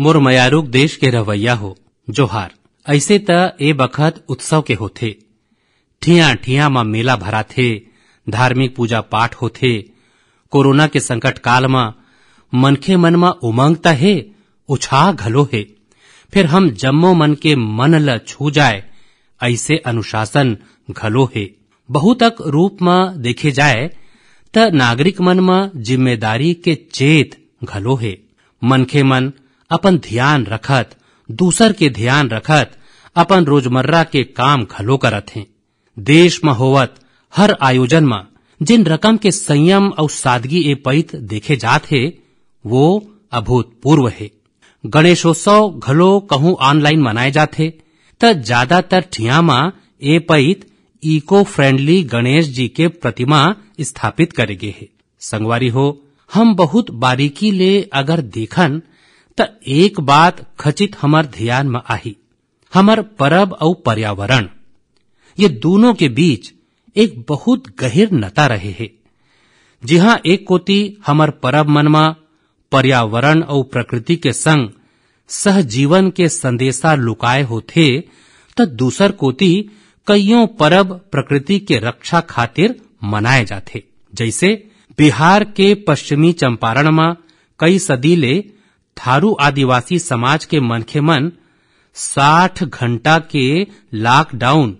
मोर मयारूक देश के रवैया हो जोहार ऐसे त ए बखत उत्सव के होते ठिया ठिया मा मेला भरा थे धार्मिक पूजा पाठ होते कोरोना के संकट काल मा मनखे मन मा उमंग त है उछाह घलो है फिर हम जम्मो मन के मन ल छू जाए ऐसे अनुशासन घलो है बहुतक रूप म देखे जाए त नागरिक मन मा जिम्मेदारी के चेत घलो है मनखे मन अपन ध्यान रखत दूसर के ध्यान रखत अपन रोजमर्रा के काम घलो करत हैं देश में होवत हर आयोजन में जिन रकम के संयम और सादगी ए पैत देखे जात हे वो अभूतपूर्व है गणेशोत्सव घलो कहूं ऑनलाइन मनाए जाते त ज्यादातर ठिया में ए पैत इको फ्रेंडली गणेश जी के प्रतिमा स्थापित करे गे है संगवारी हो हम बहुत बारीकी ले अगर देखन त एक बात खचित हमार ध्यान में आई हमार परब और पर्यावरण ये दोनों के बीच एक बहुत गहिर नता रहे है जिहा एक कोती हमार परब मन में पर्यावरण और प्रकृति के संग सहजीवन के संदेशा लुकाए होते तो दूसर कोती कईयों परब प्रकृति के रक्षा खातिर मनाए जाते जैसे बिहार के पश्चिमी चंपारण में कई सदी ले थारू आदिवासी समाज के मनखे मन साठ घंटा के लॉकडाउन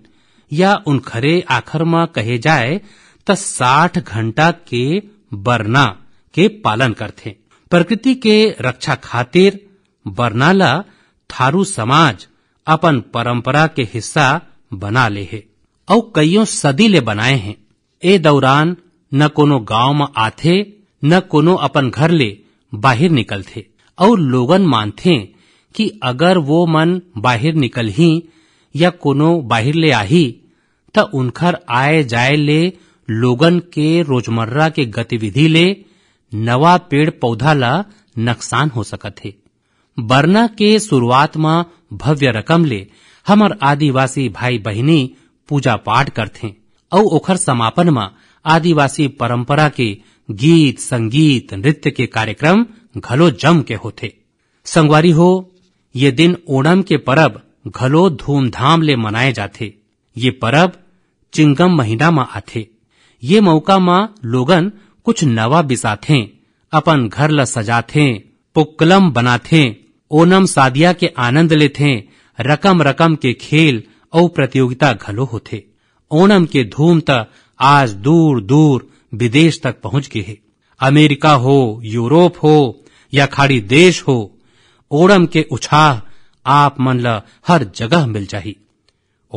या उन खरे आखर में कहे जाए तो साठ घंटा के बरना के पालन करते प्रकृति के रक्षा खातिर बरना ला थारू समाज अपन परंपरा के हिस्सा बना ले है और कईयों सदी ले बनाए हैं ए दौरान न कोनो गांव में आते न कोनो अपन घर ले बाहर निकलते और लोगन मानते कि अगर वो मन बाहर निकल ही या कोनो बाहर ले आही तो उनखर आए जाए ले लोगन के रोजमर्रा के गतिविधि ले नवा पेड़ पौधा ला नुकसान हो सकत है बरना के शुरुआत में भव्य रकम ले हमर आदिवासी भाई बहनी पूजा पाठ करते और ओखर समापन में आदिवासी परंपरा के गीत संगीत नृत्य के कार्यक्रम घलो जम के होथे संगवारी हो ये दिन ओणम के परब घलो धूमधाम ले मनाए जाथे ये परब चिंगम महीना मा आथे ये मौका मा लोगन कुछ नवा बिसाथे अपन घर ल सजाथे पुक्कलम बनाथे ओनम सादिया के आनंद लेथे रकम रकम के खेल और प्रतियोगिता घलो होथे ओणम के धूम त आज दूर दूर विदेश तक पहुंच गए है अमेरिका हो यूरोप हो या खाड़ी देश हो ओणम के उछाह आप मन ल हर जगह मिल जाही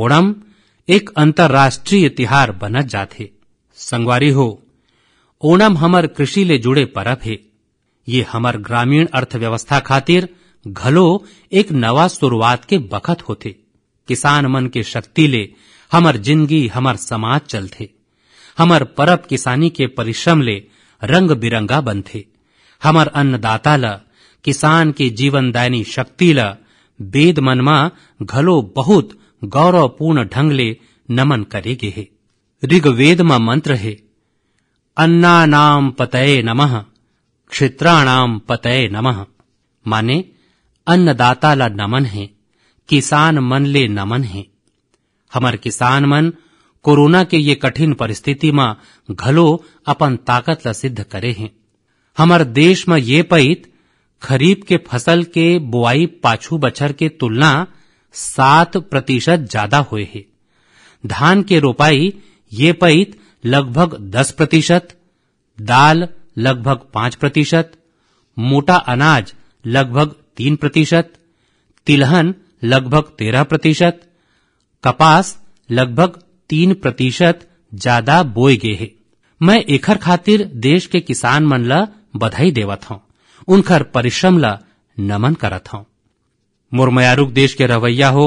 ओणम एक अंतर्राष्ट्रीय तिहार बनत जाते संगवारी हो ओणम हमर कृषि ले जुड़े परब है ये हमर ग्रामीण अर्थव्यवस्था खातिर घलो एक नवा शुरुआत के बखत होते किसान मन के शक्ति ले हमर जिंदगी हमर समाज चलते हमर परब किसानी के परिश्रम ले रंग बिरंगा बनते हमर अन्नदाता ल किसान जीवन जीवनदायनी शक्ति ल वेद मन मा घलो बहुत गौरवपूर्ण ढंग ले नमन करेगे है ऋग्वेद मा मंत्र है नाम पतये नमः क्षेत्राणाम पतये नमः माने अन्नदाता ला नमन है किसान मन ले नमन है हमर किसान मन कोरोना के ये कठिन परिस्थिति मा घलो अपन ताकत ला सिद्ध करे हैं हमार देश में ये पैत खरीफ के फसल के बुआई पाछू बछर के तुलना सात प्रतिशत ज्यादा हुए है धान के रोपाई ये पैत लगभग दस प्रतिशत दाल लगभग पांच प्रतिशत मोटा अनाज लगभग तीन प्रतिशत तिलहन लगभग तेरह प्रतिशत कपास लगभग तीन प्रतिशत ज्यादा बोए गए है मैं एकर खातिर देश के किसान मन बधाई देवत हूं उनखर परिश्रम ला नमन करत हूं मोर देश के रवैया हो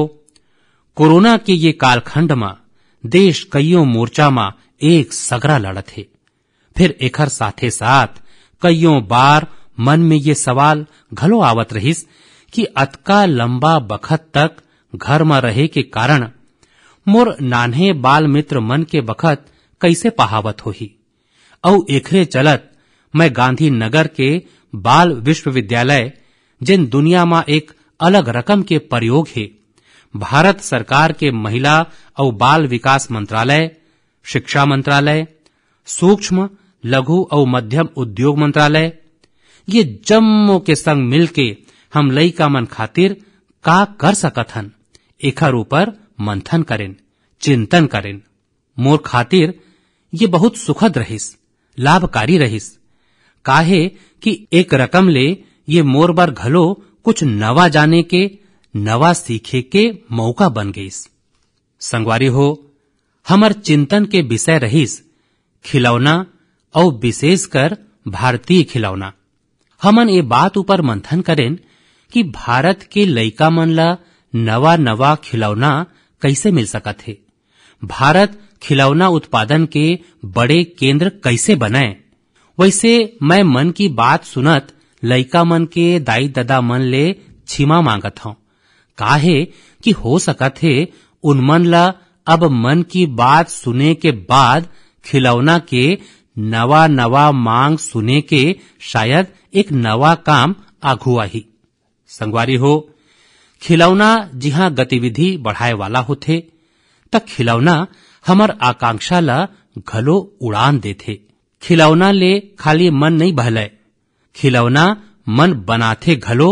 कोरोना के ये कालखंड में देश कईयों मोर्चा में एक सगरा लड़त है फिर एकर साथे साथ कईयों बार मन में ये सवाल घलो आवत रहिस कि अतका लंबा बखत तक घर में रहे के कारण मोर नान्हे बाल मित्र मन के बखत कैसे पहावत होही औ एखरे चलत मैं गांधीनगर के बाल विश्वविद्यालय जिन दुनिया में एक अलग रकम के प्रयोग है भारत सरकार के महिला और बाल विकास मंत्रालय शिक्षा मंत्रालय सूक्ष्म लघु और मध्यम उद्योग मंत्रालय ये जम्मो के संग मिलके हम का मन खातिर का कर सकत हन एखर ऊपर मंथन करें चिंतन करें मोर खातिर ये बहुत सुखद रहिस लाभकारी रहिस काहे कि एक रकम ले ये मोर बार घलो कुछ नवा जाने के नवा सीखे के मौका बन गईस संगवारी हो हमर चिंतन के विषय रहीस खिलौना और विशेष कर भारतीय खिलौना हमन ये बात ऊपर मंथन करें कि भारत के लैका मन ला नवा नवा खिलौना कैसे मिल सकत थे भारत खिलौना उत्पादन के बड़े केंद्र कैसे बनाए वैसे मैं मन की बात सुनत लैका मन के दाई ददा मन ले छिमा मांगत हूँ काहे कि हो सकत थे उन मन ला अब मन की बात सुने के बाद खिलौना के नवा नवा मांग सुने के शायद एक नवा काम आघुआ ही संगवारी हो खिलौना जिहा गतिविधि बढ़ाए वाला होते तक खिलौना हमार आकांक्षा ला घलो उड़ान थे खिलौना ले खाली मन नहीं बहलय खिलौना मन बनाथे घलो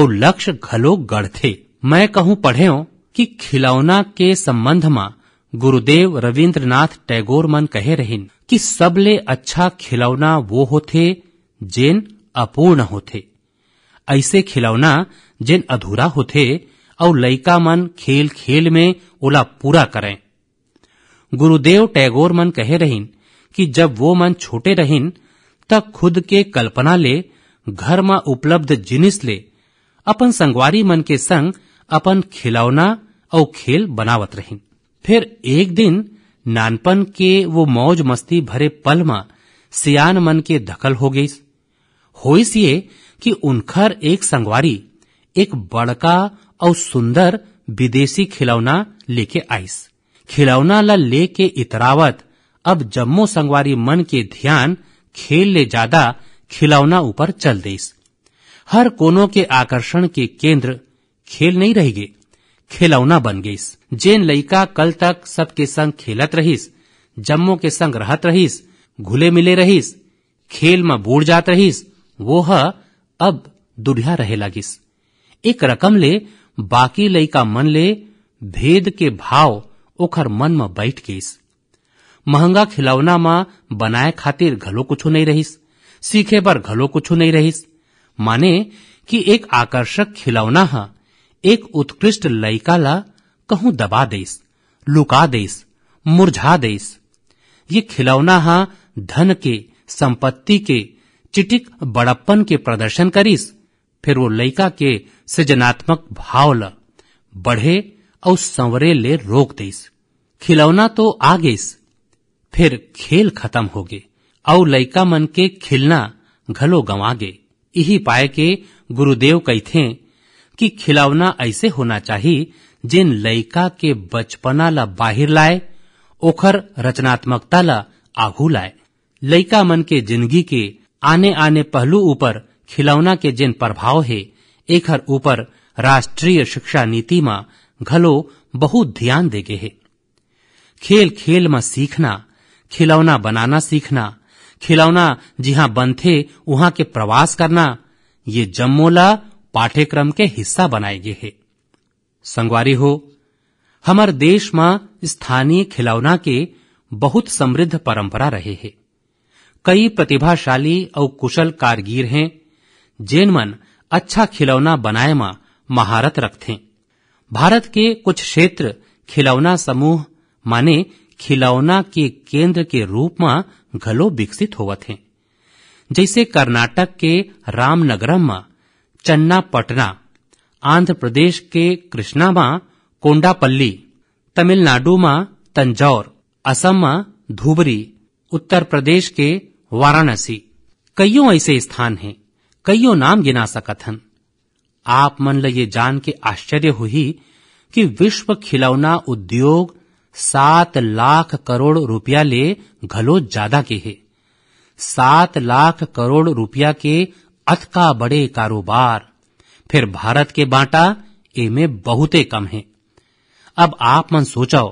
और लक्ष्य घलो गढ़थे मैं कहूँ पढ़े कि खिलौना के संबंध में गुरुदेव रविन्द्रनाथ टैगोर मन कहे रहिन कि सबले अच्छा खिलौना वो होते जेन अपूर्ण होते ऐसे खिलौना जेन अधूरा होते और लयिका मन खेल खेल में ओला पूरा करें गुरुदेव टैगोर मन कहे रहिन कि जब वो मन छोटे रहिन तब खुद के कल्पना ले घर में उपलब्ध जिनिस ले अपन संगवारी मन के संग अपन खिलौना और खेल बनावत रहिन फिर एक दिन नानपन के वो मौज मस्ती भरे पल में सियान मन के दखल हो गई होइस ये कि उनखर एक संगवारी एक बड़का और सुंदर विदेशी खिलौना लेके आईस खिलौना ला लेके इतरावत अब जम्मो संगवारी मन के ध्यान खेल ले ज्यादा खिलौना ऊपर चल देस हर कोनो के आकर्षण के केंद्र खेल नहीं रह गए खिलौना बन गईस जेन लड़का कल तक सबके संग खेलत रहीस जम्मो के संग रहत रहीस घुले मिले रहीस खेल में बूढ़ जात रहीस वो ह अब दुढ़िया रहे लगीस एक रकम ले बाकी लइका मन ले भेद के भाव ओखर मन में बैठ गईस महंगा खिलौना माँ बनाए खातिर घलो कुछ नहीं रहीस सीखे पर घलो कुछ नहीं रहीस माने कि एक आकर्षक खिलौना हा एक उत्कृष्ट लयिका ला कहूं दबा देस लुका देस मुरझा देस ये खिलौना हा धन के संपत्ति के चिटिक बड़प्पन के प्रदर्शन करीस फिर वो लयिका के सृजनात्मक भाव ल बढ़े और संवरे ले रोक देस खिलौना तो आ गईस फिर खेल खत्म होगे और लैका मन के खिलना घलो गंवागे यही पाए के गुरुदेव कहते कि खिलौना ऐसे होना चाहिए जिन लैका के बचपना ला बाहिर लाए ओखर रचनात्मकता ला आगू लाए लैका मन के जिंदगी के आने आने पहलू ऊपर खिलौना के जिन प्रभाव है एक ऊपर राष्ट्रीय शिक्षा नीति में घलो बहुत ध्यान गए है खेल खेल में सीखना खिलौना बनाना सीखना खिलौना जिहा बन थे वहां के प्रवास करना ये जम्मोला पाठ्यक्रम के हिस्सा बनाए गए है संगवारी हो हमार देश में स्थानीय खिलौना के बहुत समृद्ध परंपरा रहे है कई प्रतिभाशाली और कुशल कारगीर हैं जेन मन अच्छा खिलौना बनाए मा महारत रखते भारत के कुछ क्षेत्र खिलौना समूह माने खिलौना के केंद्र के रूप में घलो विकसित होवत हैं जैसे कर्नाटक के रामनगरम में पटना आंध्र प्रदेश के कृष्णा में कोंडापल्ली तमिलनाडु में तंजौर असम में धुबरी उत्तर प्रदेश के वाराणसी कईयों ऐसे स्थान हैं कईयों नाम गिना सकत हन आप मन ल ये जान के आश्चर्य हुई कि विश्व खिलौना उद्योग सात लाख करोड़ रुपया ले घलो ज्यादा के है सात लाख करोड़ रुपया के अथ का बड़े कारोबार फिर भारत के बांटा एमे बहुते कम है अब आप मन सोचो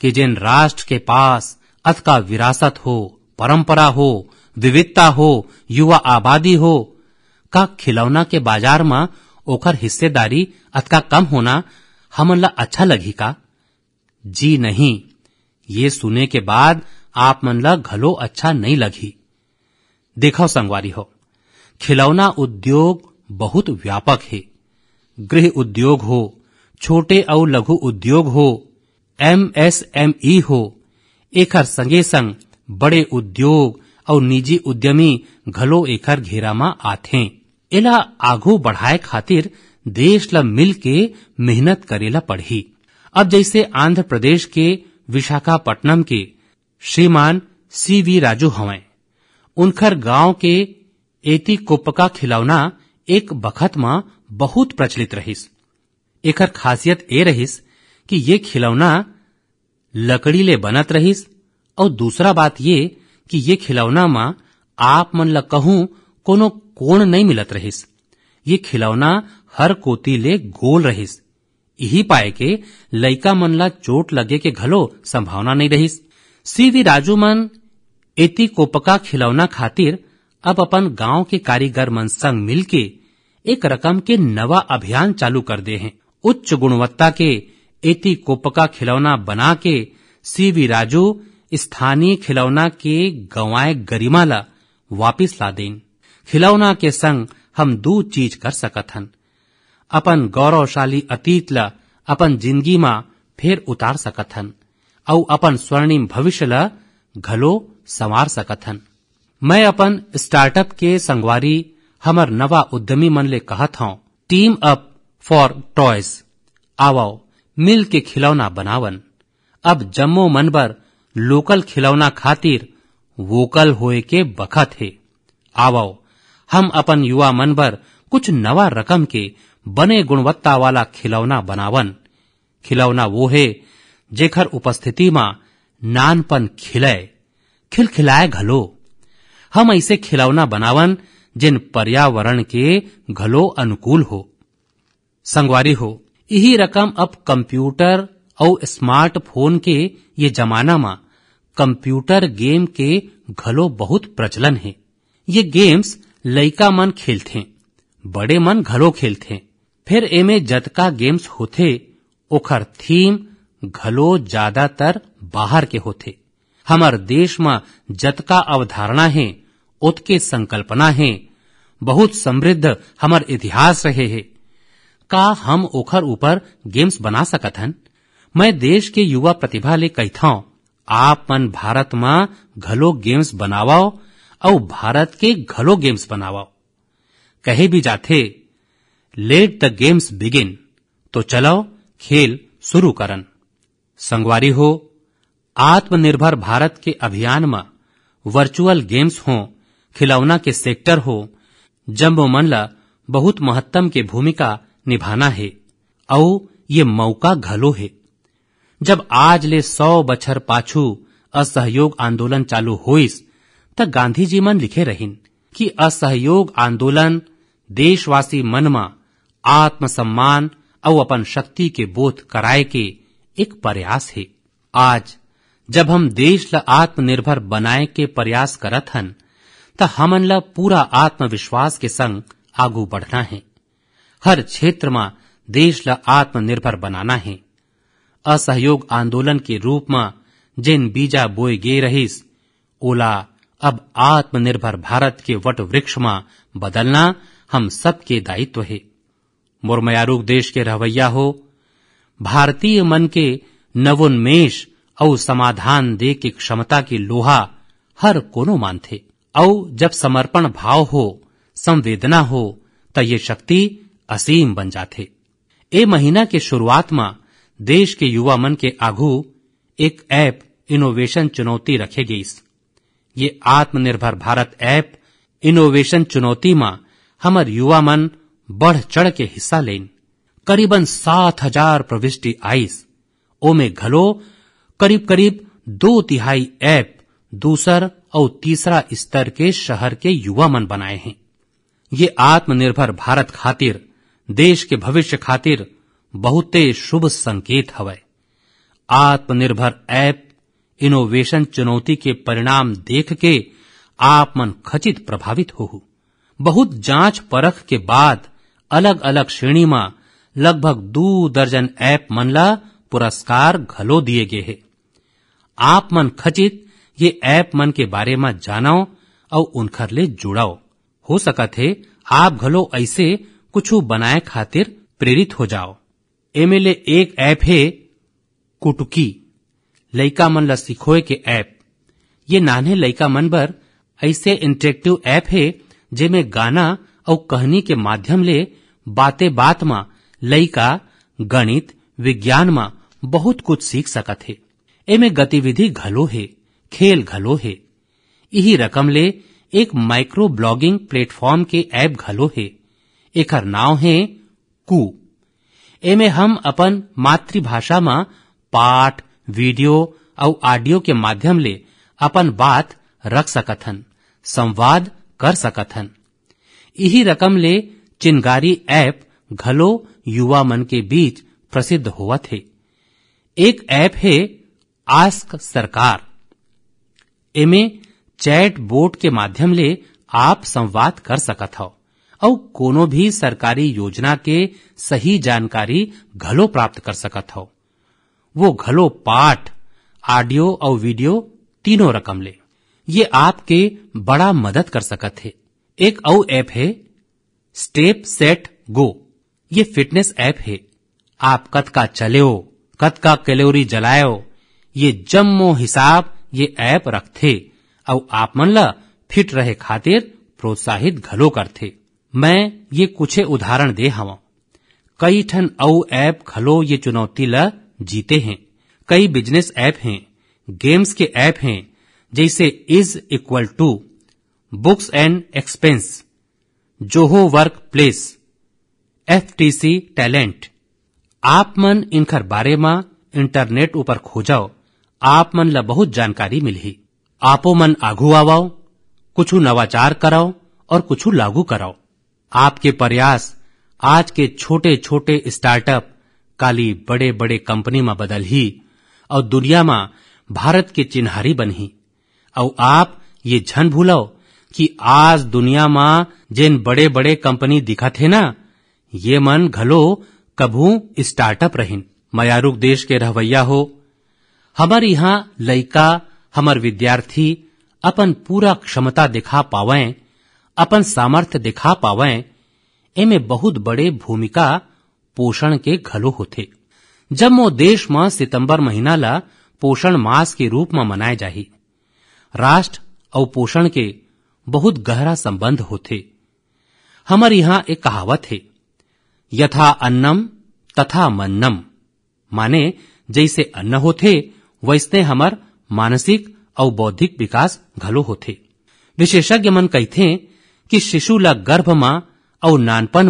कि जिन राष्ट्र के पास अथ का विरासत हो परंपरा हो विविधता हो युवा आबादी हो का खिलौना के बाजार में ओकर हिस्सेदारी अथका कम होना हमला अच्छा लगी का जी नहीं ये सुने के बाद आप मन ला घलो अच्छा नहीं लगी देखो संगवारी हो खिलौना उद्योग बहुत व्यापक है गृह उद्योग हो छोटे और लघु उद्योग हो एमएसएमई हो एक संगे संग बड़े उद्योग और निजी उद्यमी घलो एकर घेरा में आते एला आगू बढ़ाए खातिर देश ल मिल के मेहनत करेला पड़ी अब जैसे आंध्र प्रदेश के विशाखापट्टनम के श्रीमान सी वी राजू हवें उनखर गांव के एती कोपका खिलौना एक बखत में बहुत प्रचलित रहीस एकर खासियत ए रहीस कि ये खिलौना लकड़ी ले बनत रहीस और दूसरा बात ये कि ये खिलौना मा आप मन ल कहूं कोनो कोण नहीं मिलत रहीस ये खिलौना हर कोती ले गोल रहीस इही पाए के लइका मन ला चोट लगे के घलो संभावना नहीं सी सीवी राजू मन एति कोपका खिलौना खातिर अब अपन गांव के कारीगर मन संग मिलके एक रकम के नवा अभियान चालू कर दे हैं उच्च गुणवत्ता के एति कोपका खिलौना बना के सीवी राजू स्थानीय खिलौना के गवाए गरिमा ला वापिस ला दे खिलौना के संग हम दो चीज कर सकत हन अपन गौरवशाली अतीत ल अपन जिंदगी मा फेर उतार सकथन औ और अपन स्वर्णिम भविष्य ल घलो संवार सकथन मैं अपन स्टार्टअप के संगवारी हमर नवा उद्यमी मन ले कहत हौ टीम अप फॉर टॉयज आवाओ मिल के खिलौना बनावन अब जम्मो मन बर लोकल खिलौना खातिर वोकल होए के बखत है आवाओ हम अपन युवा मन बर कुछ नवा रकम के बने गुणवत्ता वाला खिलौना बनावन खिलौना वो है जेखर उपस्थिति में नानपन खिलय खिलखिलाए घलो हम ऐसे खिलौना बनावन जिन पर्यावरण के घलो अनुकूल हो संगवारी हो यही रकम अब कंप्यूटर और स्मार्टफोन के ये जमाना मा कंप्यूटर गेम के घलो बहुत प्रचलन है ये गेम्स लइका मन खेलते बड़े मन घलो खेलते हैं फिर एमे जतका गेम्स होते ओखर थीम घलो ज्यादातर बाहर के होते हमर देश में जतका अवधारणा है उतके संकल्पना है बहुत समृद्ध हमर इतिहास रहे है का हम ओखर ऊपर गेम्स बना सकत हन मैं देश के युवा प्रतिभा ले कही था आप मन भारत में घलो गेम्स बनावाओ और भारत के घलो गेम्स बनावाओ कहे भी जाते लेट द गेम्स बिगिन तो चलो खेल शुरू करन संगवारी हो आत्मनिर्भर भारत के अभियान में वर्चुअल गेम्स हो खिलौना के सेक्टर हो जम्बो मन बहुत महत्तम के भूमिका निभाना है और ये मौका घलो है जब आज ले सौ बछर पाछू असहयोग आंदोलन चालू होइस त गांधी जी मन लिखे रहिन कि असहयोग आंदोलन देशवासी मन में आत्मसम्मान और अपन शक्ति के बोध कराए के एक प्रयास है आज जब हम देश ल आत्मनिर्भर बनाए के प्रयास करत हन त हमन ल पूरा आत्मविश्वास के संग आगू बढ़ना है हर क्षेत्र में देश ल आत्मनिर्भर बनाना है असहयोग आंदोलन के रूप में जिन बीजा बोए गए रहीस ओला अब आत्मनिर्भर भारत के वट वृक्ष में बदलना हम सबके दायित्व है मुरमयारूग देश के रवैया हो भारतीय मन के नवोन्मेष और समाधान दे की क्षमता की लोहा हर कोनो मान थे और जब समर्पण भाव हो संवेदना हो तो ये शक्ति असीम बन जाते ए महीना के शुरुआत में देश के युवा मन के आगू एक ऐप इनोवेशन चुनौती रखे गई ये आत्मनिर्भर भारत ऐप इनोवेशन चुनौती में हमर युवा मन बढ़ चढ़ के हिस्सा लेन करीबन सात हजार प्रविष्टि आईस ओमे घलो करीब करीब दो तिहाई ऐप दूसर और तीसरा स्तर के शहर के युवा मन बनाए हैं ये आत्मनिर्भर भारत खातिर देश के भविष्य खातिर बहुते शुभ संकेत हवे आत्मनिर्भर ऐप इनोवेशन चुनौती के परिणाम देख के आप मन खचित प्रभावित हो बहुत जांच परख के बाद अलग अलग श्रेणी में लगभग दो दर्जन ऐप मनला पुरस्कार घलो दिए गए है आप मन खचित ये ऐप मन के बारे में जानाओ और उनखर ले जुड़ाओ हो सका थे आप घलो ऐसे कुछ बनाए खातिर प्रेरित हो जाओ एमेले एक ऐप है कुटुकी लैका मन ला सिखोए के ऐप ये नान्हे लैका मन पर ऐसे इंटरेक्टिव ऐप है जेमे गाना और कहनी के माध्यम ले बाते बात मा लयिका गणित विज्ञान मा बहुत कुछ सीख सकत हे एमे गतिविधि घलो हे खेल घलो हे यही रकम ले एक माइक्रो ब्लॉगिंग प्लेटफॉर्म के ऐप घलो हे एकर नाव है कु एमे हम अपन मातृभाषा मा पाठ वीडियो और ऑडियो के माध्यम ले अपन बात रख सकथन संवाद कर सकथन इही रकम ले चिंगारी ऐप घलो युवा मन के बीच प्रसिद्ध हुआ थे एक ऐप है आस्क सरकार इमें चैट बोट के माध्यम ले आप संवाद कर सकत हो और कोनो भी सरकारी योजना के सही जानकारी घलो प्राप्त कर सकत हो वो घलो पाठ ऑडियो और वीडियो तीनों रकम ले ये आपके बड़ा मदद कर सकते है एक और ऐप है स्टेप सेट गो ये फिटनेस ऐप है आप कद का चले कद का कैलोरी जलायो ये जम्मो हिसाब ये ऐप रखते और आप मन ला फिट रहे खातिर प्रोत्साहित घलो करते मैं ये कुछ उदाहरण दे हवा कई ठन औ ऐप घलो ये चुनौती ला जीते हैं कई बिजनेस ऐप हैं गेम्स के ऐप हैं जैसे is equal to books and expense Zoho work place सी टैलेंट आप मन इनकर बारे में इंटरनेट ऊपर खोजाओ आप मन ला बहुत जानकारी मिली आपो मन आगू आवाओ कुछ नवाचार कराओ और कुछ लागू कराओ आपके प्रयास आज के छोटे छोटे स्टार्टअप काली बड़े बड़े कंपनी में बदल ही और दुनिया में भारत के चिन्हारी बनी और आप ये झन भूलाओ कि आज दुनिया मा जेन बड़े बड़े कंपनी दिखत है ना ये मन घलो कभू स्टार्टअप रहिन मयारुक देश के रहवैया हो हमार यहाँ लइका हमर विद्यार्थी अपन पूरा क्षमता दिखा पावे अपन सामर्थ्य दिखा पावे एमे बहुत बड़े भूमिका पोषण के घलो होते जब मो देश मा सितंबर महीना ला पोषण मास के रूप में मनाए जाही राष्ट्र और पोषण के बहुत गहरा संबंध होते हमारे यहां एक कहावत है यथा अन्नम तथा मन्नम माने जैसे अन्न होते वैसे हमार मानसिक और बौद्धिक विकास घलो होते विशेषज्ञ मन कहते कि शिशु ल गर्भ मा और नानपन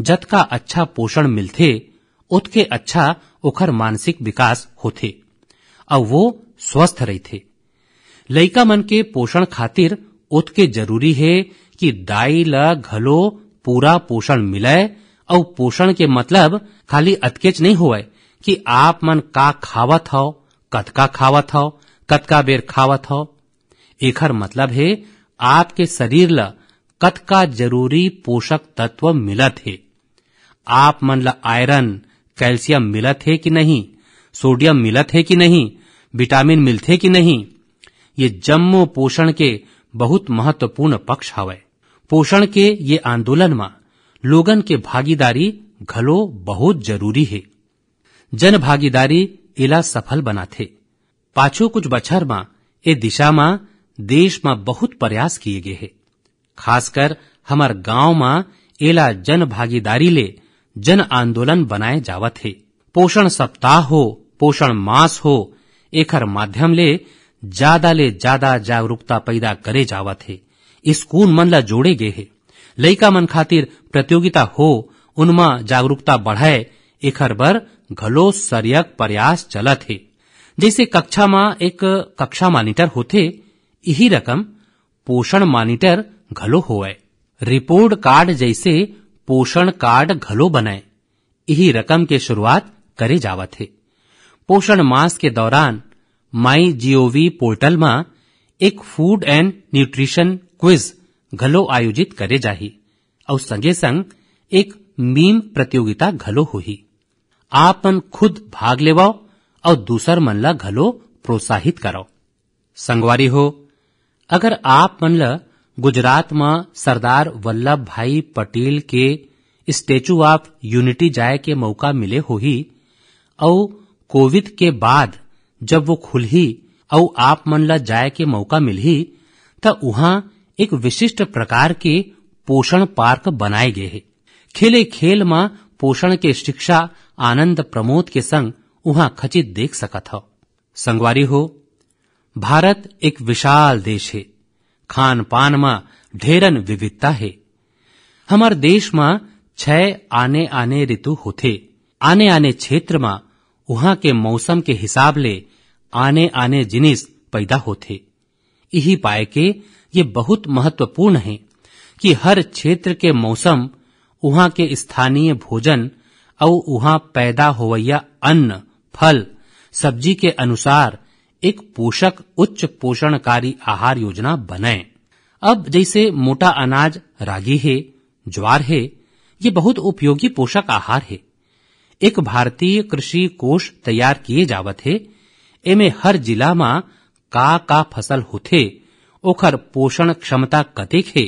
जत जतका अच्छा पोषण मिलते उतके अच्छा ओखर मानसिक विकास होते और वो स्वस्थ रहते लइका मन के पोषण खातिर ओतके जरूरी है कि दाई ल घलो पूरा पोषण मिले और पोषण के मतलब खाली अतकेच नहीं हो कि आप मन का खावत हो कतका खावत हो कतका बेर खावत हो एक मतलब है आपके शरीर ल कतका जरूरी पोषक तत्व मिलत है आप मन ल आयरन कैल्शियम मिलत है कि नहीं सोडियम मिलत है कि नहीं विटामिन मिलते कि नहीं ये जम्मो पोषण के बहुत महत्वपूर्ण पक्ष हवे पोषण के ये आंदोलन में लोगन के भागीदारी घलो बहुत जरूरी है जन भागीदारी एला सफल बनाथे पाछो कुछ बच्छर में ए दिशा में देश में बहुत प्रयास किए गए है खासकर हमार गांव में एला जन भागीदारी ले जन आंदोलन बनाए जावत है पोषण सप्ताह हो पोषण मास हो एकर माध्यम ले ज्यादा ले ज्यादा जागरूकता पैदा करे जावत हे स्कूल मन ला जोड़े गए हे लयिका मन खातिर प्रतियोगिता हो उनमा जागरूकता बढ़ाए एखर बर घलो सरयक प्रयास चलत हे जैसे कक्षा मा एक कक्षा मॉनिटर होते यही रकम पोषण मॉनिटर घलो हो रिपोर्ट कार्ड जैसे पोषण कार्ड घलो बनाए यही रकम के शुरुआत करे जावत हे पोषण मास के दौरान जीओवी पोर्टल પોર્ટલમાં एक फूड એન્ड न्यूट्रीशन ક્વિઝ घलो आयोजित करे जाही और संगे संग एक मीम प्रतियोगिता घलो होही आप मन खुद भाग लेवाओ और दूसर मन ला घलो प्रोत्साहित करो संगवारी हो अगर आप मन ला गुजरात में सरदार वल्लभ भाई पटेल के स्टेचू ऑफ यूनिटी जाए के मौका मिले हो ही और कोविड के बाद जब वो खुलही और आप मन ला जाए के मौका मिलही तो वहाँ एक विशिष्ट प्रकार के पोषण पार्क बनाए गए है खेले खेल में पोषण के शिक्षा आनंद प्रमोद के संग वहाँ खचित देख सकत हो संगवारी हो भारत एक विशाल देश है खान पान में ढेरन विविधता है हमारे देश में छह आने आने ऋतु होते आने आने क्षेत्र में उहा के मौसम के हिसाब ले आने आने जिनिस पैदा होते इही पाए के ये बहुत महत्वपूर्ण है कि हर क्षेत्र के मौसम उहा के स्थानीय भोजन और वहां पैदा होवैया अन्न फल सब्जी के अनुसार एक पोषक उच्च पोषणकारी आहार योजना बनाए अब जैसे मोटा अनाज रागी है ज्वार है ये बहुत उपयोगी पोषक आहार है भारतीय कृषि कोष तैयार किए जावत જાવત હે हर जिला જિલ્લામાં का का फसल होते ओखर पोषण क्षमता कतिक हे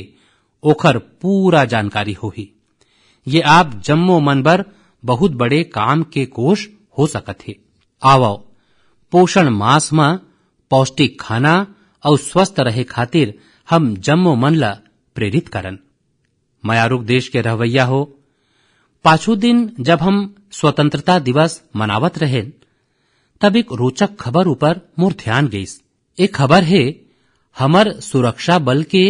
ओखर पूरा जानकारी हो ही ये आप जम्मो मन बर बहुत बड़े काम के कोष हो सकत हे आवाओ पोषण मास में पौष्टिक खाना और स्वस्थ रहे खातिर हम जम्मो मन ला प्रेरित करन मयारुक देश के रहवैया हो पाछू दिन जब हम स्वतंत्रता दिवस मनावत रहे तब एक रोचक खबर ऊपर मोर ध्यान गईस एक खबर है हमर सुरक्षा बल के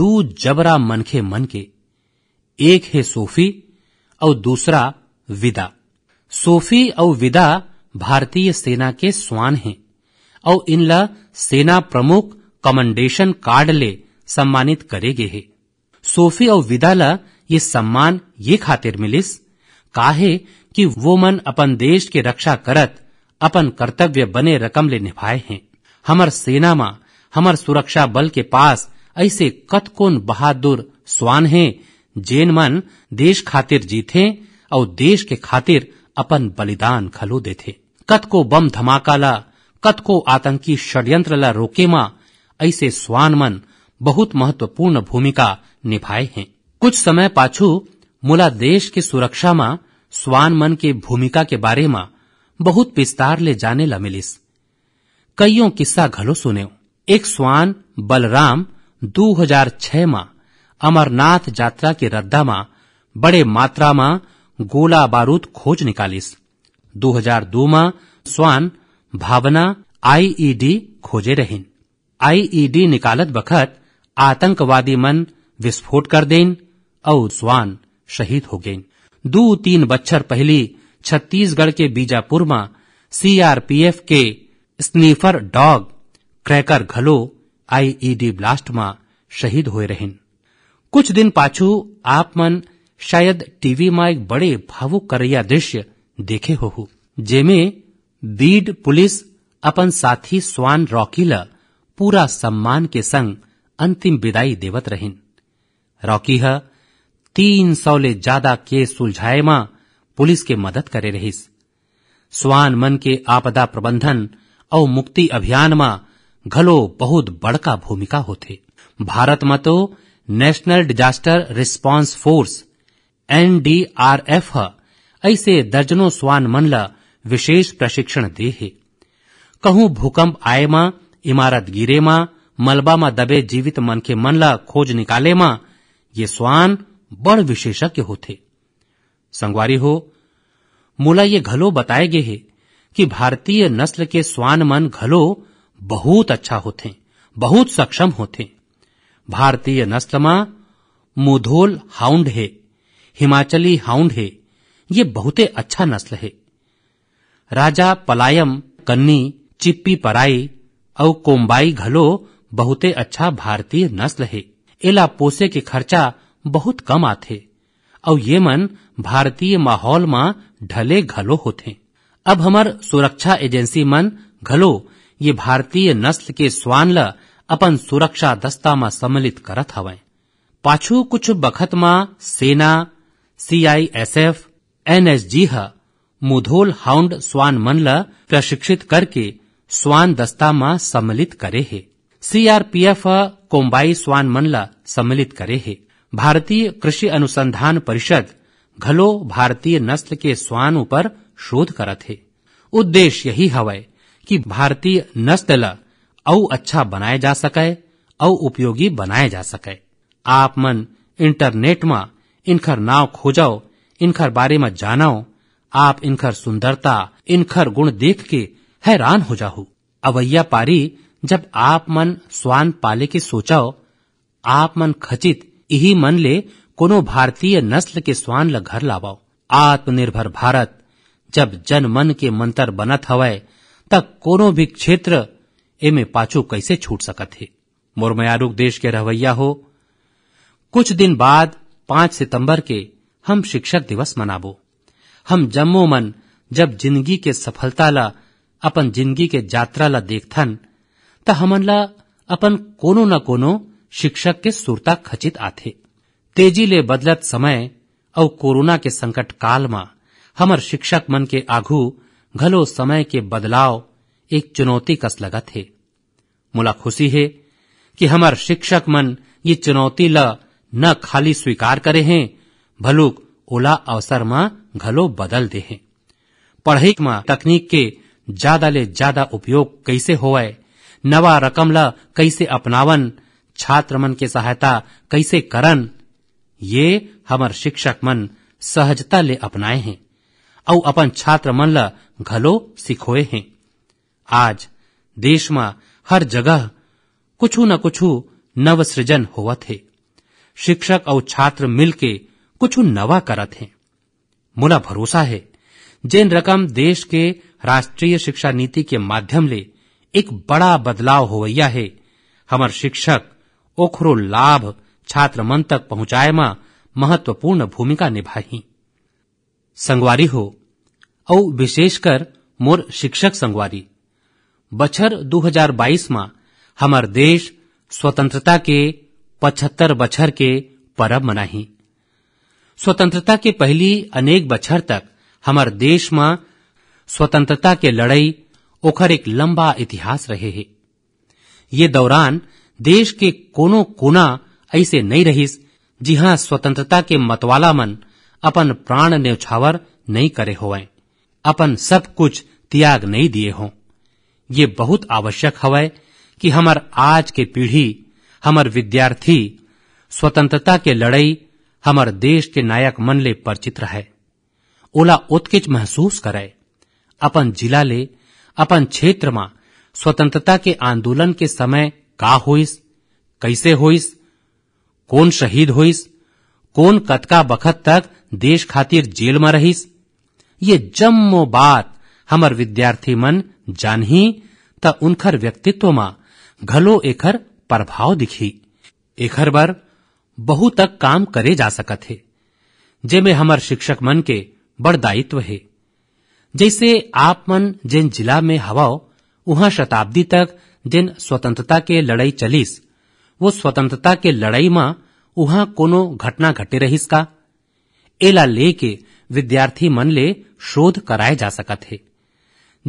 दू जबरा मनखे मन के एक है सोफी और दूसरा विदा सोफी और विदा भारतीय सेना के स्वान हैं और इनला सेना प्रमुख कमेंडेशन कार्ड ले सम्मानित करे है सोफी और विदा ला ये सम्मान ये खातिर मिलिस काहे कि वो मन अपन देश के रक्षा करत अपन कर्तव्य बने रकम ले निभाए हैं हमर सेना मा हमर सुरक्षा बल के पास ऐसे कतकोन बहादुर स्वान हैं जेन मन देश खातिर जीते और देश के खातिर अपन बलिदान खलो कत कतको बम धमाका ला कतको आतंकी षड्यंत्र ला रोके मा ऐसे स्वान मन बहुत महत्वपूर्ण भूमिका निभाए हैं कुछ समय પાછું मुला देश की सुरक्षा में स्वान मन की भूमिका के बारे में बहुत विस्तार ले जाने ला मिलिस कईयों किस्सा घलो सुने एक स्वान बलराम 2006 માં अमरनाथ यात्रा के रद्दा में बड़े मात्रा में गोला बारूद खोज निकालिस 2002 માં स्वान भावना आईईडी खोजे रहिन आईईडी निकालत बखत आतंकवादी मन विस्फोट कर देन और स्वान शहीद हो गए दो तीन बच्चर पहली छत्तीसगढ़ के बीजापुर में सीआरपीएफ के स्नीफर डॉग क्रैकर घलो आईईडी e ब्लास्ट में शहीद हुए रहिन कुछ दिन पाछू आप मन शायद टीवी में एक बड़े भावुक करैया दृश्य देखे हो जेमे बीड पुलिस अपन साथी स्वान रॉकी ल पूरा सम्मान के संग अंतिम विदाई देवत रहिन रॉकी है तीन सौ ले ज्यादा केस सुलझाए मा पुलिस के मदद करे रहीस स्वान मन के आपदा प्रबंधन और मुक्ति अभियान मा घलो बहुत बड़का भूमिका होते भारत में तो national disaster response force NDRF ऐसे दर्जनों स्वान मन ल विशेष प्रशिक्षण दे है कहूं भूकंप आए मा इमारत गिरे मा मलबा मा दबे जीवित मन के मन ला खोज निकाले मा ये स्वान बड़ विशेषज्ञ होते संगवारी हो मोला ये घलो बताए गए है कि भारतीय नस्ल के स्वान मन घलो बहुत अच्छा होते बहुत सक्षम होते भारतीय नस्ल मां मुधोल हाउंड है हिमाचली हाउंड है ये बहुते अच्छा नस्ल है राजा पलायम कन्नी चिप्पी पराई और कोम्बाई घलो बहुते अच्छा भारतीय नस्ल है एला पोसे के खर्चा बहुत कम आते और ये मन भारतीय माहौल मा ढले घलो होते अब हमार सुरक्षा एजेंसी मन घलो ये भारतीय नस्ल के स्वान ल अपन सुरक्षा दस्ता मा सम्मिलित करत हवय पाछू कुछ बखत मा सेना सीआईएसएफ एनएसजी ह मुधोल हाउंड स्वान मन ल प्रशिक्षित करके स्वान दस्ता मा सम्मिलित करे है सीआरपीएफ कोम्बाई स्वान मन ल सम्मिलित करे है भारतीय कृषि अनुसंधान परिषद घलो भारतीय नस्ल के स्वान पर शोध करत थे उद्देश्य यही हवय कि भारतीय नस्ल ल अच्छा बनाए जा सके औ उपयोगी बनाए जा सके आप मन इंटरनेट में इनखर नाव खोजाओ इनखर बारे में जानो आप इनखर सुंदरता इनखर गुण देख के हैरान हो जाओ अवैया पारी जब आप मन स्वान पाले के सोचाओ आप मन खचित इही मन ले कोनो भारतीय नस्ल के स्वान ल घर लावाओ आत्मनिर्भर भारत जब जन मन के मंत्र बनत हवय त कोनो भी क्षेत्र एमे पाछू कैसे छूट सकत है मोर देश के रवैया हो कुछ दिन बाद पांच सितंबर के हम शिक्षक दिवस मनाबो हम जम्मो मन जब जिंदगी के सफलता ला अपन जिंदगी के यात्रा ला देखथन त हमन ला अपन कोनो न कोनो शिक्षक के सुरता खचित आथे तेजी ले बदलत समय और कोरोना के संकट काल में हमर शिक्षक मन के आगू घलो समय के बदलाव एक चुनौती कस लगत है मुला खुशी है कि हमर शिक्षक मन ये चुनौती ल न खाली स्वीकार करे हैं भलुक ओला अवसर में घलो बदल दे हैं पढ़ाई में तकनीक के ज्यादा ले ज्यादा उपयोग कैसे होवय नवा रकम ल कैसे अपनावन छात्र मन के सहायता कैसे करन ये हमर शिक्षक मन सहजता ले अपनाए हैं और अपन छात्र मन ल घलो सिखोए हैं आज देश में हर जगह कुछ न कुछ नव सृजन होवत है शिक्षक और छात्र मिलके कुछ नवा करत हैं मुला भरोसा है जिन रकम देश के राष्ट्रीय शिक्षा नीति के माध्यम ले एक बड़ा बदलाव होवैया है हमार शिक्षक ओखरो लाभ छात्र मन तक पहुंचाए महत्वपूर्ण भूमिका निभाही संगवारी हो और विशेषकर मोर शिक्षक संगवारी बछर 2022 में हमार देश स्वतंत्रता के पचहत्तर बछर के परब मनाही स्वतंत्रता के पहली अनेक बछर तक हमार देश में स्वतंत्रता के लड़ाई ओखर एक लंबा इतिहास रहे है ये दौरान देश के कोनो कोना ऐसे नहीं रहिस जिहा स्वतंत्रता के मतवाला मन अपन प्राण न्यौछावर नहीं करे हो अपन सब कुछ त्याग नहीं दिए हों ये बहुत आवश्यक हवय कि हमार आज के पीढ़ी हमार विद्यार्थी स्वतंत्रता के लड़ाई हमार देश के नायक मन ले परिचित रहे ओला उत्किच महसूस करे अपन जिला ले अपन क्षेत्र में स्वतंत्रता के आंदोलन के समय का होइस कैसे होइस कौन शहीद होइस कौन कतका बखत तक देश खातिर जेल में रहीस ये जम्मो बात हमर विद्यार्थी मन जानही त उनखर व्यक्तित्व में घलो एखर प्रभाव दिखी एखर बर बहु तक काम करे जा सकत है जेमे हमर शिक्षक मन के बड़ दायित्व है जैसे आप मन जिन जिला में हवाओ वहां शताब्दी तक जिन स्वतंत्रता के लड़ाई चलीस वो स्वतंत्रता के लड़ाई में उहा कोनो घटना घटे रहीस का एला के विद्यार्थी मन ले शोध कराए जा सकत है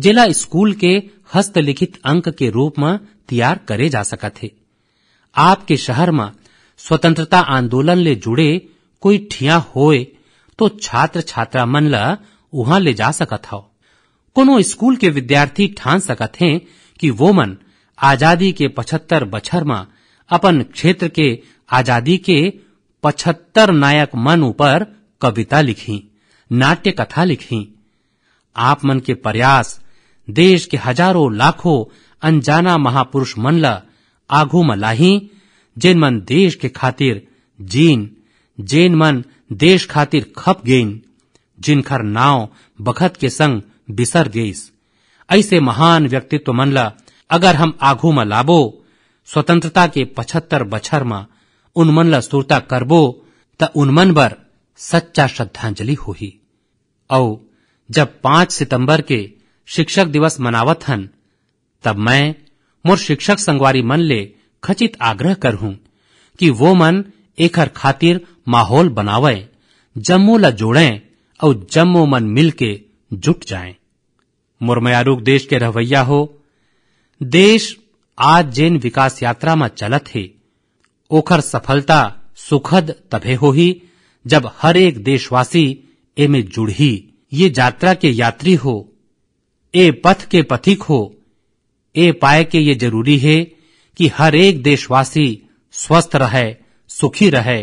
जिला स्कूल के हस्तलिखित अंक के रूप में तैयार करे जा सकत है आपके शहर में स्वतंत्रता आंदोलन ले जुड़े कोई ठिया होए तो छात्र छात्रा मन ला उहा ले जा सकत हो कोनो स्कूल के विद्यार्थी ठान सकत हैं कि वो मन आजादी के पचहत्तर बच्छर में अपन क्षेत्र के आजादी के पचहत्तर नायक मन ऊपर कविता लिखी नाट्य कथा लिखी आप मन के प्रयास देश के हजारों लाखों अनजाना महापुरुष मन ल आगू में जेन मन देश के खातिर जीन जेन मन देश खातिर खप गेन जिनखर नाव बखत के संग बिसर गईस ऐसे महान व्यक्तित्व मन ला अगर हम आघू में लाबो स्वतंत्रता के पचहत्तर बच्छर में उनमन लूरता करबो त उनमन बर सच्चा श्रद्धांजलि हो ही औ जब पांच सितंबर के शिक्षक दिवस मनावत हन तब मैं मोर शिक्षक संगवारी मन ले खचित आग्रह करहूं कि वो मन एकर खातिर माहौल बनावे जम्मू ल जोड़े और जम्मू मन मिलके जुट जाए मुरमयारूक देश के रवैया हो देश आज जेन विकास यात्रा में चलत है ओखर सफलता सुखद तभे हो ही जब हर एक देशवासी ए में जुड़ी ये यात्रा के यात्री हो ए पथ के पथिक हो ए पाए के ये जरूरी है कि हर एक देशवासी स्वस्थ रहे सुखी रहे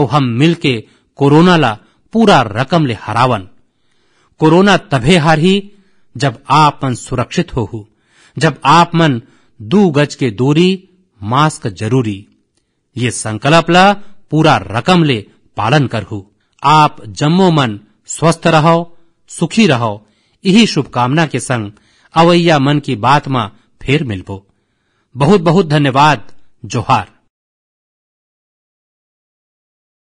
और हम मिलके कोरोना ला पूरा रकम ले हरावन कोरोना तभे हारी जब आपन सुरक्षित हो हूं जब आप मन दो गज के दूरी मास्क जरूरी ये संकल्प ला पूरा रकम ले पालन करहु आप जम्मो मन स्वस्थ रहो सुखी रहो यही शुभकामना के संग अवैया मन की बात मां फिर मिलबो बहुत बहुत धन्यवाद जोहार